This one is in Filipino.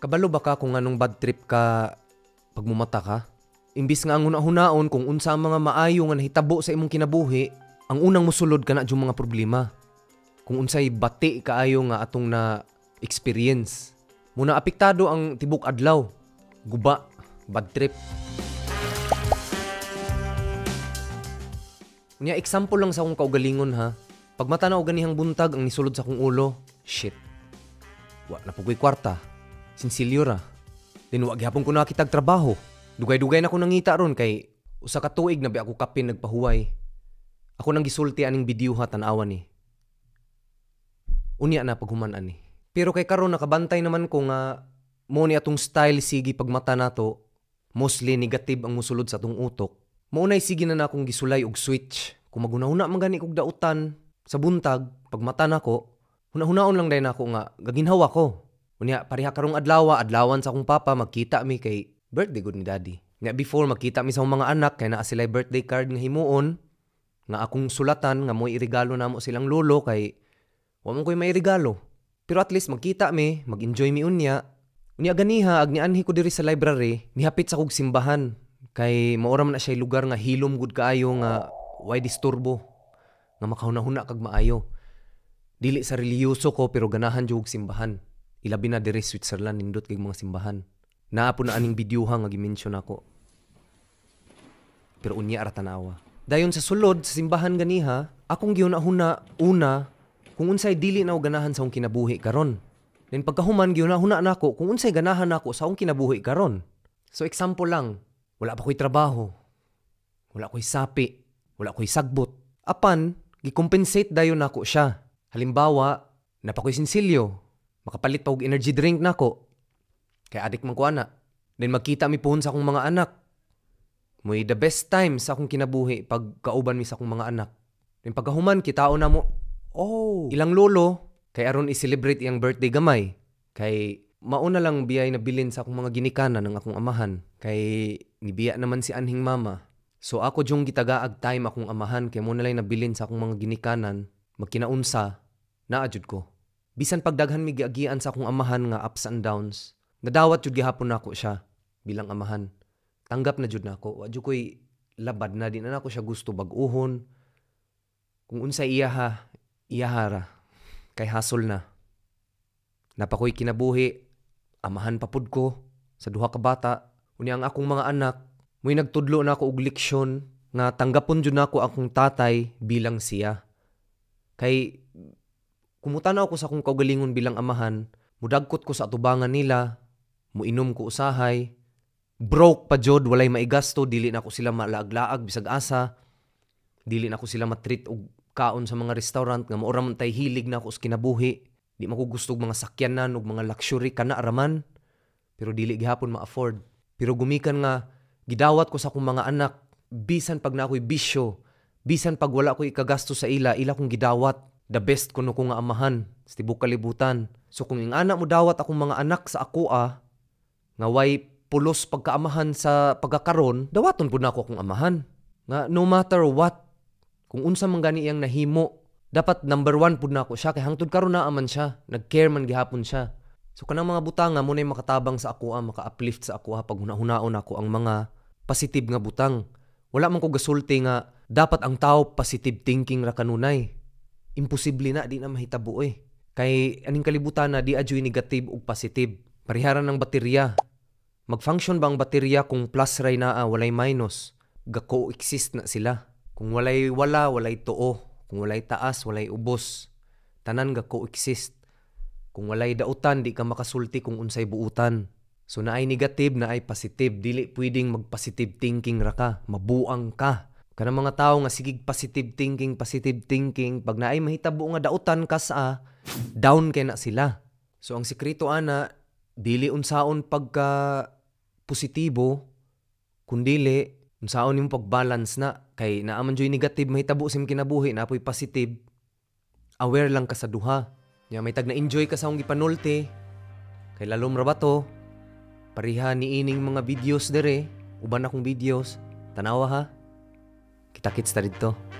Kabalo ba ka kung anong bad trip ka pag mumata ka? Imbis nga ang una-hunaon kung unsa ang mga maayo nga nahitabo sa imong kinabuhi, ang unang musulod ka na yung mga problema. Kung unsay bati kaayo nga atong na experience. Muna apektado ang tibok adlaw, guba, bad trip. Unya example lang sa akong kaugalingon ha. Pag og ganihang buntag ang nisulod sa akong ulo, shit. Wa na pugoy kwarta Sinsilyo ra. Then wag yapon ko nakitag trabaho. Dugay-dugay na ko nangita ron kay usa ka tuig na bi ako kapin nagpahuway. Ako nang gisulti aning video ha tan-awa ni. Eh. Unya na paghuman ani. Pero kay karon nakabantay naman ko nga mo ni atong style sige pagmata nato mostly negative ang musulod sa atong utok. Maunay sige na na akong gisulay og switch. Kung magunauna man gani kog dautan sa buntag pagmata nako, hunahunaon lang dai nako nga gaginhawa ko. Unya, pareha karong adlawa, adlawan sa akong papa, magkita mi kay birthday good ni daddy. Nga before magkita mi sa mga anak kay naa sila birthday card nga himuon nga akong sulatan nga mo'y irigalo namo silang lolo kay wa man koy may regalo. Pero at least magkita mi, mag-enjoy mi unya. Unya ganiha agni anhi ko diri sa library, nihapit sa kog simbahan kay maura man na siya'y lugar nga hilom good kaayo nga way disturbo nga makahunahuna kag maayo. Dili sa reliyoso ko pero ganahan jug simbahan. Ilabi na dire Switzerland nindot kay mga simbahan. Naapo na aning bidyuha nga gimensyon ako. Pero unya ara tanawa. Dayon sa sulod sa simbahan ganiha, akong gihunahuna una kung unsay dili na ganahan sa akong kinabuhi karon. Then pagkahuman gihunahuna nako kung unsay ganahan nako sa akong kinabuhi karon. So example lang, wala pa ko'y trabaho. Wala ko'y sapi. Wala ko'y sagbot. Apan, gikompensate dayon nako siya. Halimbawa, napako'y sinsilyo Makapalit pa og energy drink nako. Kay adik man ko ana. Then magkita mi puhon sa akong mga anak. Mo'y the best time sa akong kinabuhi pag kauban mi sa akong mga anak. Then pagkahuman, kitao na mo, oh, ilang lolo, kay aron i-celebrate iyang birthday gamay. Kay mauna lang biyay na bilin sa akong mga ginikanan ng akong amahan. Kay nibiya naman si anhing mama. So ako jung gitagaag time akong amahan kay mo na bilin sa akong mga ginikanan, magkinaunsa, naadjud ko. Bisan pagdaghan mi giagian sa akong amahan nga ups and downs. Nadawat jud gihapon nako siya bilang amahan. Tanggap na jud nako. Wa jud koy labad na din na ako siya gusto baguhon. Kung unsa iya ha, iya hara. Kay hasol na. Napakoy kinabuhi, amahan papud ko sa duha ka bata. Uni ang akong mga anak, May nagtudlo na ako og leksyon nga tanggapon jud nako akong tatay bilang siya. Kay Kumutanaw ko sa kong kaugalingon bilang amahan, mudagkot ko sa atubangan nila, muinom ko usahay, broke pa jod, walay maigasto, dili na ko sila malaaglaag bisag asa, dili na ko sila matreat og kaon sa mga restaurant nga maura man tay hilig na ako sa kinabuhi. Di man ko mga sakyanan og mga luxury kana araman, pero dili gihapon ma-afford. Pero gumikan nga gidawat ko sa akong mga anak bisan pag na ako'y bisyo, bisan pag wala ko ikagasto sa ila, ila kong gidawat the best kuno ko nga amahan sa tibok kalibutan. So kung ing anak mo dawat akong mga anak sa ako ah, nga way pulos pagkaamahan sa pagkakaron, dawaton po na ako akong amahan. Nga no matter what, kung unsa man gani iyang nahimo, dapat number one po na ako siya. Kaya hangtod karon na aman siya. Nag-care man gihapon siya. So kanang mga butanga mo na makatabang sa ako ah, maka-uplift sa ako ah, pag hunahunaon ako ang mga positive nga butang. Wala man ko gasulti nga dapat ang tao positive thinking ra kanunay imposible na, di na mahitabo eh. Kay aning kalibutan na di adyo'y negative ug positive. Pariharan ng baterya. Mag-function ba ang baterya kung plus ray na ah, walay minus? ga exist na sila. Kung walay wala, walay tuo. Kung walay taas, walay ubos. Tanan ga exist. Kung walay dautan, di ka makasulti kung unsay buutan. So naay negative, na ay positive. Dili pwedeng mag-positive thinking ra ka. Mabuang ka. Kanang mga tao nga sigig positive thinking, positive thinking, pag naay mahitabo nga dautan ka sa down kay na sila. So ang sikreto ana dili unsaon pagka positibo dili unsaon yung pagbalance na kay naaman joy negative mahitabo sim kinabuhi na apoy positive. Aware lang ka sa duha. Nya may tag na enjoy ka sa akong gipanulti. Kay lalom ra bato. Pariha ni ining mga videos dere, uban akong videos. Tanawa ha. Kita-kits ta dito.